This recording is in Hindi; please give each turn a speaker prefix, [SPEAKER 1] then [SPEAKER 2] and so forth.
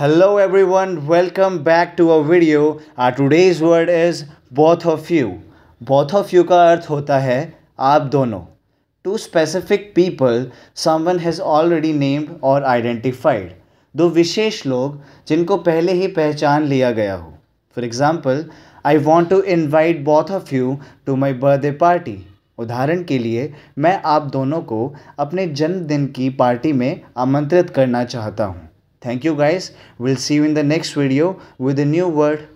[SPEAKER 1] Hello everyone, welcome back to our video. Our today's word is both of you. Both of you का अर्थ होता है आप दोनों To specific people, someone has already named or identified. दो विशेष लोग जिनको पहले ही पहचान लिया गया हो for example I want to invite both of you to my birthday party उदाहरण के लिए मैं आप दोनों को अपने जन्मदिन की पार्टी में आमंत्रित करना चाहता हूँ Thank you guys. We'll see you in the next video with a new word.